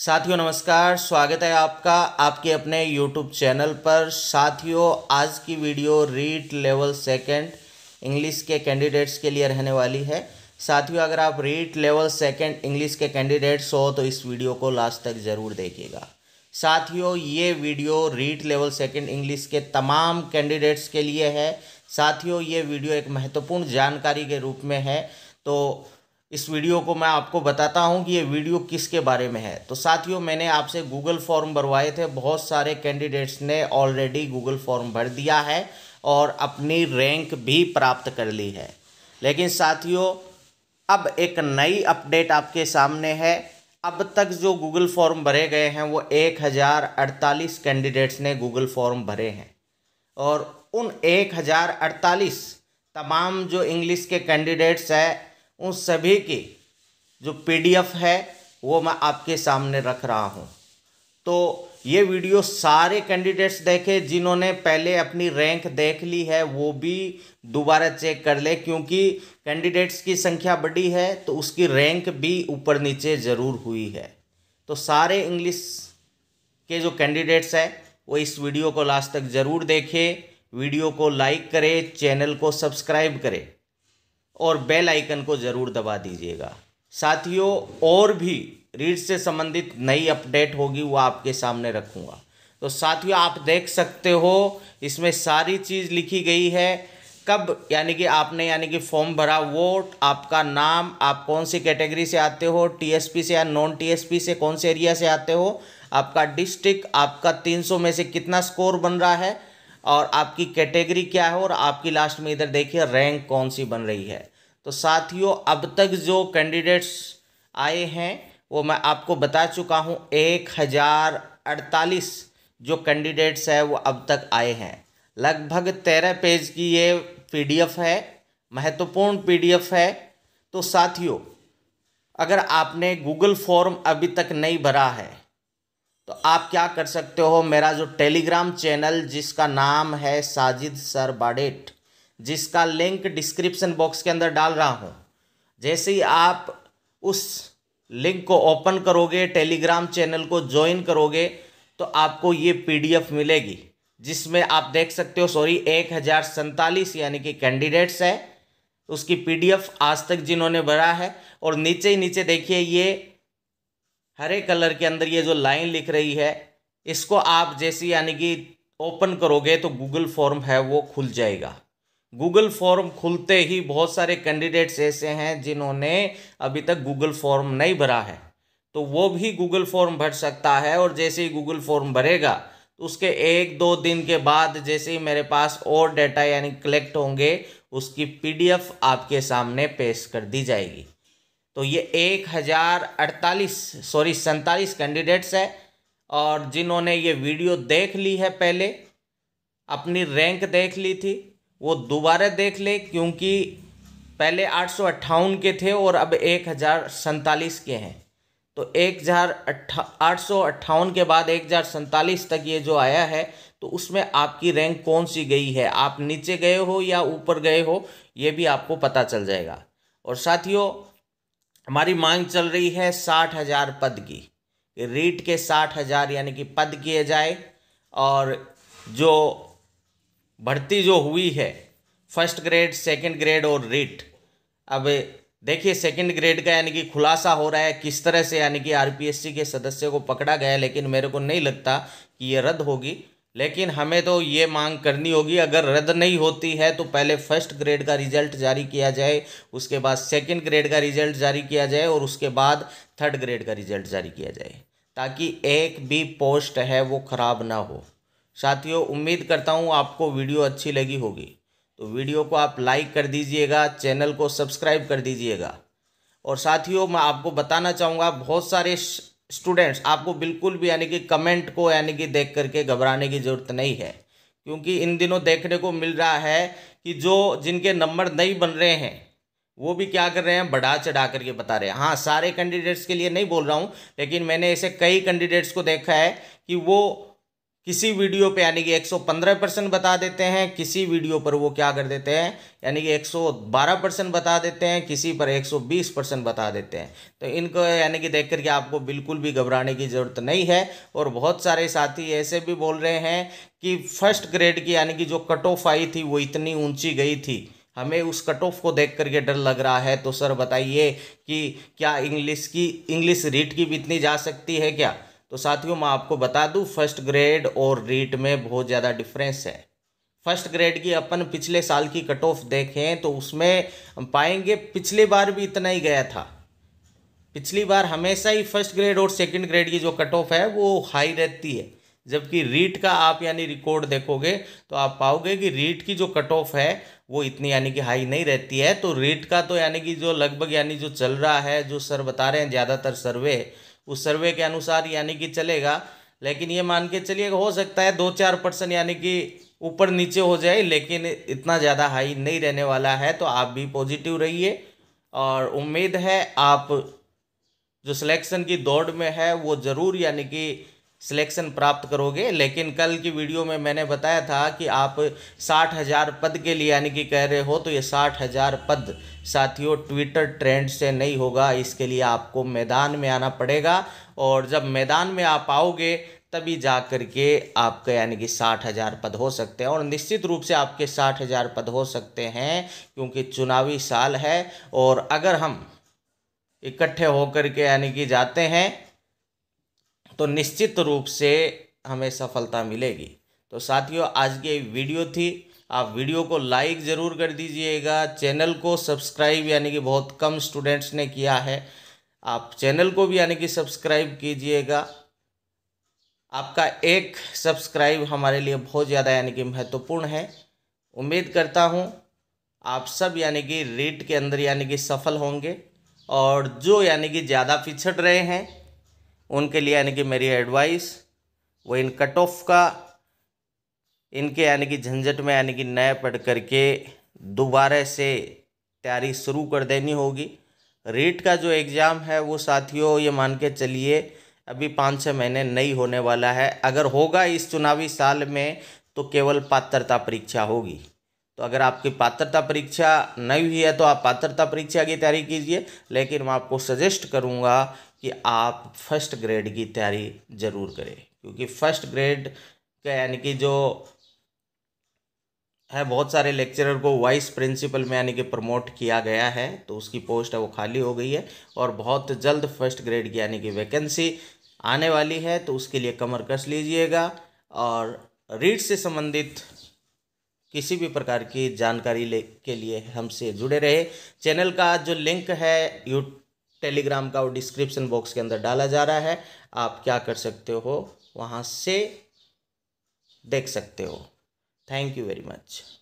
साथियों नमस्कार स्वागत है आपका आपके अपने यूट्यूब चैनल पर साथियों आज की video REET level second English के कैंडिडेट्स के लिए रहने वाली है साथियों अगर आप रीट लेवल सेकंड इंग्लिश के कैंडिडेट्स हो तो इस वीडियो को लास्ट तक ज़रूर देखिएगा साथियों ये video REET level second English के तमाम कैंडिडेट्स के लिए है साथियों ये वीडियो एक महत्वपूर्ण जानकारी के रूप में है तो इस वीडियो को मैं आपको बताता हूं कि ये वीडियो किसके बारे में है तो साथियों मैंने आपसे गूगल फॉर्म भरवाए थे बहुत सारे कैंडिडेट्स ने ऑलरेडी गूगल फॉर्म भर दिया है और अपनी रैंक भी प्राप्त कर ली है लेकिन साथियों अब एक नई अपडेट आपके सामने है अब तक जो गूगल फॉर्म भरे गए हैं वो एक हज़ार अड़तालीस कैंडिडेट्स ने गूगल फॉर्म भरे हैं और उन एक हज़ार अड़तालीस तमाम जो इंग्लिश के कैंडिडेट्स हैं उन सभी की जो पीडीएफ है वो मैं आपके सामने रख रहा हूँ तो ये वीडियो सारे कैंडिडेट्स देखे जिन्होंने पहले अपनी रैंक देख ली है वो भी दोबारा चेक कर ले क्योंकि कैंडिडेट्स की संख्या बड़ी है तो उसकी रैंक भी ऊपर नीचे ज़रूर हुई है तो सारे इंग्लिश के जो कैंडिडेट्स हैं वो इस वीडियो को लास्ट तक ज़रूर देखें वीडियो को लाइक करें चैनल को सब्सक्राइब करें और बेल आइकन को ज़रूर दबा दीजिएगा साथियों और भी रीड से संबंधित नई अपडेट होगी वो आपके सामने रखूँगा तो साथियों आप देख सकते हो इसमें सारी चीज़ लिखी गई है कब यानी कि आपने यानी कि फॉर्म भरा वोट आपका नाम आप कौन सी कैटेगरी से आते हो टीएसपी से या नॉन टीएसपी से कौन से एरिया से आते हो आपका डिस्ट्रिक्ट आपका 300 में से कितना स्कोर बन रहा है और आपकी कैटेगरी क्या है और आपकी लास्ट में इधर देखिए रैंक कौन सी बन रही है तो साथियों अब तक जो कैंडिडेट्स आए हैं वो मैं आपको बता चुका हूँ एक हज़ार अड़तालीस जो कैंडिडेट्स है वो अब तक आए हैं लगभग तेरह पेज की ये पीडीएफ है महत्वपूर्ण पीडीएफ है तो साथियों अगर आपने गूगल फॉर्म अभी तक नहीं भरा है तो आप क्या कर सकते हो मेरा जो टेलीग्राम चैनल जिसका नाम है साजिद सर बाडेट जिसका लिंक डिस्क्रिप्शन बॉक्स के अंदर डाल रहा हूँ जैसे ही आप उस लिंक को ओपन करोगे टेलीग्राम चैनल को ज्वाइन करोगे तो आपको ये पीडीएफ मिलेगी जिसमें आप देख सकते हो सॉरी एक हज़ार सैंतालीस यानी कि कैंडिडेट्स है उसकी पीडीएफ आज तक जिन्होंने भरा है और नीचे ही नीचे देखिए ये हरे कलर के अंदर ये जो लाइन लिख रही है इसको आप जैसे यानी कि ओपन करोगे तो गूगल फॉर्म है वो खुल जाएगा गूगल फॉर्म खुलते ही बहुत सारे कैंडिडेट्स ऐसे हैं जिन्होंने अभी तक गूगल फॉर्म नहीं भरा है तो वो भी गूगल फॉर्म भर सकता है और जैसे ही गूगल फॉर्म भरेगा तो उसके एक दो दिन के बाद जैसे ही मेरे पास और डेटा यानी कलेक्ट होंगे उसकी पीडीएफ आपके सामने पेश कर दी जाएगी तो ये एक हज़ार अड़तालीस सॉरी सैंतालीस कैंडिडेट्स है और जिन्होंने ये वीडियो देख ली है पहले अपनी रैंक देख ली थी वो दोबारा देख ले क्योंकि पहले आठ सौ अट्ठावन के थे और अब एक हज़ार सैंतालीस के हैं तो एक हज़ार अट्ठा आठ सौ अट्ठावन के बाद एक हज़ार सैंतालीस तक ये जो आया है तो उसमें आपकी रैंक कौन सी गई है आप नीचे गए हो या ऊपर गए हो ये भी आपको पता चल जाएगा और साथियों हमारी मांग चल रही है साठ हजार पद की रीट के साठ हजार यानी कि पद किए जाए और जो भर्ती जो हुई है फर्स्ट ग्रेड सेकंड ग्रेड और रीट अब देखिए सेकंड ग्रेड का यानी कि खुलासा हो रहा है किस तरह से यानी कि आरपीएससी के सदस्य को पकड़ा गया लेकिन मेरे को नहीं लगता कि ये रद्द होगी लेकिन हमें तो ये मांग करनी होगी अगर रद्द नहीं होती है तो पहले फर्स्ट ग्रेड का रिजल्ट जारी किया जाए उसके बाद सेकंड ग्रेड का रिजल्ट जारी किया जाए और उसके बाद थर्ड ग्रेड का रिजल्ट जारी किया जाए ताकि एक भी पोस्ट है वो ख़राब ना हो साथियों उम्मीद करता हूँ आपको वीडियो अच्छी लगी होगी तो वीडियो को आप लाइक कर दीजिएगा चैनल को सब्सक्राइब कर दीजिएगा और साथियों मैं आपको बताना चाहूँगा बहुत सारे स्टूडेंट्स आपको बिल्कुल भी यानी कि कमेंट को यानी कि देख करके घबराने की ज़रूरत नहीं है क्योंकि इन दिनों देखने को मिल रहा है कि जो जिनके नंबर नहीं बन रहे हैं वो भी क्या कर रहे हैं बढ़ा चढ़ा करके बता रहे हैं हाँ सारे कैंडिडेट्स के लिए नहीं बोल रहा हूँ लेकिन मैंने ऐसे कई कैंडिडेट्स को देखा है कि वो किसी वीडियो पे यानी कि 115 परसेंट बता देते हैं किसी वीडियो पर वो क्या कर देते हैं यानी कि 112 परसेंट बता देते हैं किसी पर 120 परसेंट बता देते हैं तो इनको यानी कि देख करके आपको बिल्कुल भी घबराने की ज़रूरत नहीं है और बहुत सारे साथी ऐसे भी बोल रहे हैं कि फर्स्ट ग्रेड की यानी कि जो कट ऑफ आई थी वो इतनी ऊँची गई थी हमें उस कट ऑफ को देख करके डर लग रहा है तो सर बताइए कि क्या इंग्लिश की इंग्लिश रीट की भी इतनी जा सकती है क्या तो साथियों मैं आपको बता दूं फर्स्ट ग्रेड और रीट में बहुत ज़्यादा डिफरेंस है फर्स्ट ग्रेड की अपन पिछले साल की कट ऑफ देखें तो उसमें हम पाएंगे पिछली बार भी इतना ही गया था पिछली बार हमेशा ही फर्स्ट ग्रेड और सेकंड ग्रेड की जो कट ऑफ है वो हाई रहती है जबकि रीट का आप यानी रिकॉर्ड देखोगे तो आप पाओगे कि रीट की जो कट ऑफ है वो इतनी यानी कि हाई नहीं रहती है तो रीट का तो यानी कि जो लगभग यानी जो चल रहा है जो सर बता रहे हैं ज़्यादातर सर्वे उस सर्वे के अनुसार यानी कि चलेगा लेकिन ये मान के चलिए हो सकता है दो चार परसेंट यानी कि ऊपर नीचे हो जाए लेकिन इतना ज़्यादा हाई नहीं रहने वाला है तो आप भी पॉजिटिव रहिए और उम्मीद है आप जो सिलेक्शन की दौड़ में है वो ज़रूर यानी कि सिलेक्शन प्राप्त करोगे लेकिन कल की वीडियो में मैंने बताया था कि आप साठ हज़ार पद के लिए यानी कि कह रहे हो तो ये साठ हज़ार पद साथियों ट्विटर ट्रेंड से नहीं होगा इसके लिए आपको मैदान में आना पड़ेगा और जब मैदान में आप आओगे तभी जा कर के आपका यानी कि साठ हज़ार पद हो सकते हैं और निश्चित रूप से आपके साठ हज़ार पद हो सकते हैं क्योंकि चुनावी साल है और अगर हम इकट्ठे होकर के यानी कि जाते हैं तो निश्चित रूप से हमें सफलता मिलेगी तो साथियों आज की वीडियो थी आप वीडियो को लाइक ज़रूर कर दीजिएगा चैनल को सब्सक्राइब यानी कि बहुत कम स्टूडेंट्स ने किया है आप चैनल को भी यानी कि सब्सक्राइब कीजिएगा आपका एक सब्सक्राइब हमारे लिए बहुत ज़्यादा यानी कि महत्वपूर्ण है उम्मीद करता हूँ आप सब यानी कि रीट के अंदर यानी कि सफल होंगे और जो यानी कि ज़्यादा पिछड़ रहे हैं उनके लिए यानी कि मेरी एडवाइस वो इन कट ऑफ का इनके यानी कि झंझट में यानी कि नए पढ़ करके दोबारा से तैयारी शुरू कर देनी होगी रीट का जो एग्ज़ाम है वो साथियों ये मान के चलिए अभी पाँच छः महीने नहीं होने वाला है अगर होगा इस चुनावी साल में तो केवल पात्रता परीक्षा होगी तो अगर आपकी पात्रता परीक्षा नहीं हुई है तो आप पात्रता परीक्षा की तैयारी कीजिए लेकिन मैं आपको सजेस्ट करूँगा कि आप फर्स्ट ग्रेड की तैयारी ज़रूर करें क्योंकि फर्स्ट ग्रेड का यानी कि जो है बहुत सारे लेक्चरर को वाइस प्रिंसिपल में यानी कि प्रमोट किया गया है तो उसकी पोस्ट है वो खाली हो गई है और बहुत जल्द फर्स्ट ग्रेड की यानी कि वैकेंसी आने वाली है तो उसके लिए कमर कस लीजिएगा और रीड से संबंधित किसी भी प्रकार की जानकारी ले के लिए हमसे जुड़े रहे चैनल का जो लिंक है यू टेलीग्राम का वो डिस्क्रिप्शन बॉक्स के अंदर डाला जा रहा है आप क्या कर सकते हो वहाँ से देख सकते हो थैंक यू वेरी मच